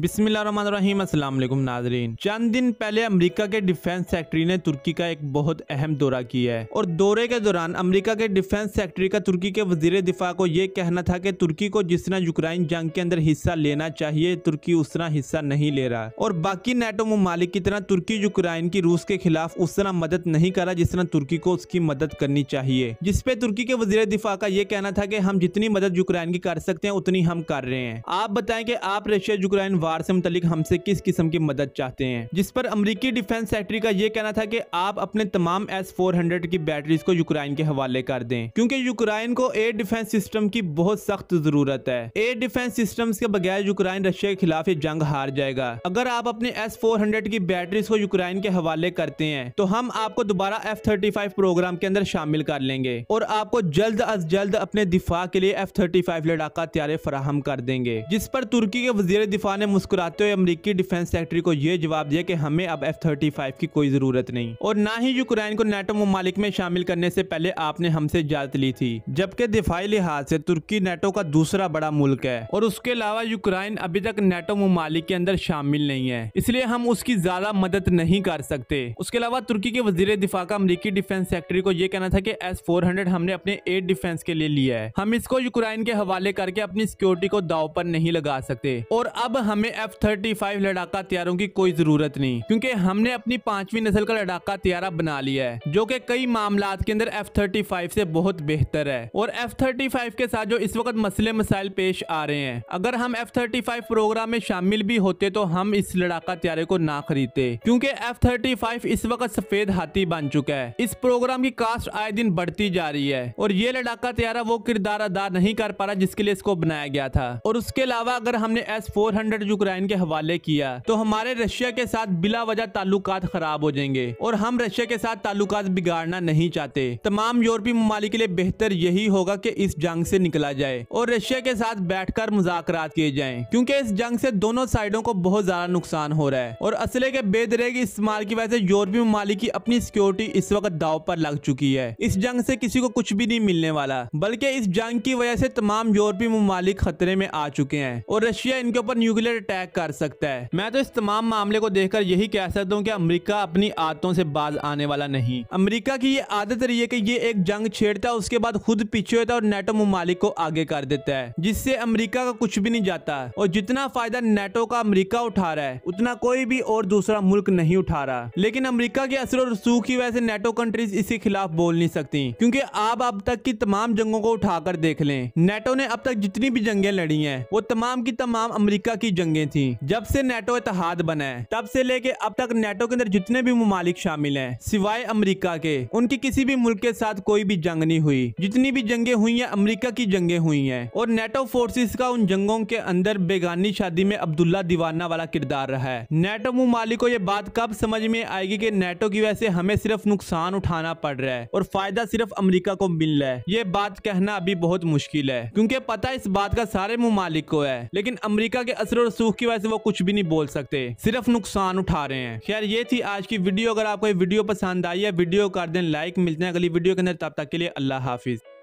बिस्मिल्लाम नाजरीन चंद दिन पहले अमेरिका के डिफेंस सेक्रेटरी ने तुर्की का एक बहुत अहम दौरा किया है और दौरे के दौरान अमेरिका के डिफेंस सेक्रेटरी का तुर्की के वजीर दिफा को यह कहना था कि तुर्की को जिस तरह यूक्राइन जंग के अंदर हिस्सा लेना चाहिए तुर्की उस तरह हिस्सा नहीं ले रहा और बाकी नेटो ममालिक की तरह तुर्की यूक्राइन की रूस के खिलाफ उस तरह मदद नहीं कर रहा जिस तरह तुर्की को उसकी मदद करनी चाहिए जिसपे तुर्की के वजीर दिफा का ये कहना था की हम जितनी मदद यूक्राइन की कर सकते हैं उतनी हम कर रहे हैं आप बताए की आप रशिया यूक्राइन वार से मुतलिक हमसे किस किस्म की मदद चाहते हैं जिस पर अमरीकी डिफेंस सेक्रेटरी का ये कहना था कि आप अपने तमाम एस फोर हंड्रेड की बैटरीज को यूक्राइन के हवाले कर दें क्योंकि यूक्राइन को एयर डिफेंस सिस्टम की बहुत सख्त जरूरत है एयर डिफेंस सिस्टम के बगैर यूक्राइन रशिया के खिलाफ ये जंग हार जाएगा अगर आप अपने एस फोर हंड्रेड की बैटरीज को यूक्राइन के हवाले करते हैं तो हम आपको दोबारा एफ थर्टी फाइव प्रोग्राम के अंदर शामिल कर लेंगे और आपको जल्द अज जल्द अपने दिफा के लिए एफ थर्टी फाइव लड़ाका तैयार फराहम कर देंगे जिस पर तुर्की के वजीर दिफा ने मुस्कुराते हुए अमरीकी डिफेंस सेक्रेटरी को यह जवाब दिया कि हमें अब एफ थर्टी फाइव की कोई जरूरत नहीं और ना ही यूक्रेन को नेटो ममालिक में शामिल करने से पहले आपने हमसे इजाजत ली थी जबकि दिफाई लिहाज से तुर्की नेटो का दूसरा बड़ा मुल्क है और उसके अलावा यूक्रेन अभी तक नेटो ममालिक के अंदर शामिल नहीं है इसलिए हम उसकी ज्यादा मदद नहीं कर सकते उसके अलावा तुर्की के वजीर दिफा का अमरीकी डिफेंस सेक्रेटरी को यह कहना था की एस फोर हंड्रेड हमने अपने एयर डिफेंस के लिए लिया है हम इसको यूक्रेन के हवाले करके अपनी सिक्योरिटी को दाव पर नहीं लगा सकते और अब हमें हमें एफ थर्टी फाइव लड़ाका तैयारों की कोई जरूरत नहीं क्योंकि हमने अपनी पांचवी नस्ल का लड़ाका तैयारा बना लिया है जो कि कई मामला के अंदर एफ थर्टी फाइव से बहुत बेहतर है और एफ थर्टी फाइव के साथ जो इस वक्त मसले मसाइल पेश आ रहे हैं अगर हम एफ थर्टी फाइव प्रोग्राम में शामिल भी होते तो हम इस लड़ाका तैयारे को ना खरीदते क्योंकि एफ थर्टी फाइव इस वक्त सफेद हाथी बन चुका है इस प्रोग्राम की कास्ट आए दिन बढ़ती जा रही है और ये लड़ाका तैयारा वो किरदार अदा नहीं कर पा रहा जिसके लिए इसको बनाया गया था और उसके अलावा अगर हमने एस फोर हंड्रेड यूक्रेन के हवाले किया तो हमारे रशिया के साथ बिला वजह ताल्लुक खराब हो जाएंगे और हम रशिया के साथ ताल्लुक बिगाड़ना नहीं चाहते तमाम यूरोपीय ममालिक के लिए बेहतर यही होगा की इस जंग से निकला जाए और रशिया के साथ बैठकर मुजाकर किए जाए क्यूँकी इस जंग से दोनों साइडों को बहुत ज्यादा नुकसान हो रहा है और असले के के इस्तेमाल की वजह से यूरोपीय ममालिक की अपनी सिक्योरिटी इस वक्त दाव पर लग चुकी है इस जंग से किसी को कुछ भी नहीं मिलने वाला बल्कि इस जंग की वजह से तमाम यूरोपीय ममालिक खतरे में आ चुके हैं और रशिया इनके ऊपर न्यूक्लियर अटैक कर सकता है मैं तो इस तमाम मामले को देख यही कह सकता हूँ की अमरीका अपनी आदतों से बाज आने वाला नहीं अमरीका की ये आदत रही है की ये एक जंग छेड़ता है उसके बाद खुद पीछे होता है और नेटो ममालिक को आगे कर देता है जिससे अमरीका का कुछ भी नहीं जाता और जितना फायदा नेटो का अमरीका उठा रहा है उतना कोई भी और दूसरा मुल्क नहीं उठा रहा लेकिन अमरीका के असर और रसूख की वजह से नेटो कंट्रीज इसके खिलाफ बोल नहीं सकती क्योंकि आप अब तक की तमाम जंगों को उठाकर देख लें नेटो ने अब तक जितनी भी जंगें लड़ी हैं वो तमाम की तमाम अमरीका की जंग जंगें थी जब से नेटो इतिहाद बना है तब से लेके अब तक नेटो के अंदर जितने भी ममालिक शामिल हैं सिवाय अमेरिका के उनकी किसी भी मुल्क के साथ कोई भी जंग नहीं हुई जितनी भी जंगे हुई है अमरीका की जंगे हुई है और नेटो फोर्सेस का उन जंगों के अंदर बेगानी शादी में अब्दुल्ला दीवाना वाला किरदार रहा है नेटो ममालिक को ये बात कब समझ में आएगी की नेटो की वजह से हमें सिर्फ नुकसान उठाना पड़ रहा है और फायदा सिर्फ अमरीका को मिल रहा है ये बात कहना अभी बहुत मुश्किल है क्यूँकी पता इस बात का सारे ममालिक को है लेकिन अमरीका के असर और सूख की वजह से वो कुछ भी नहीं बोल सकते सिर्फ नुकसान उठा रहे हैं खैर ये थी आज की वीडियो अगर आपको ये वीडियो पसंद आई है वीडियो कर दें लाइक मिलते हैं अगली वीडियो के अंदर तब तक के लिए अल्लाह हाफिज़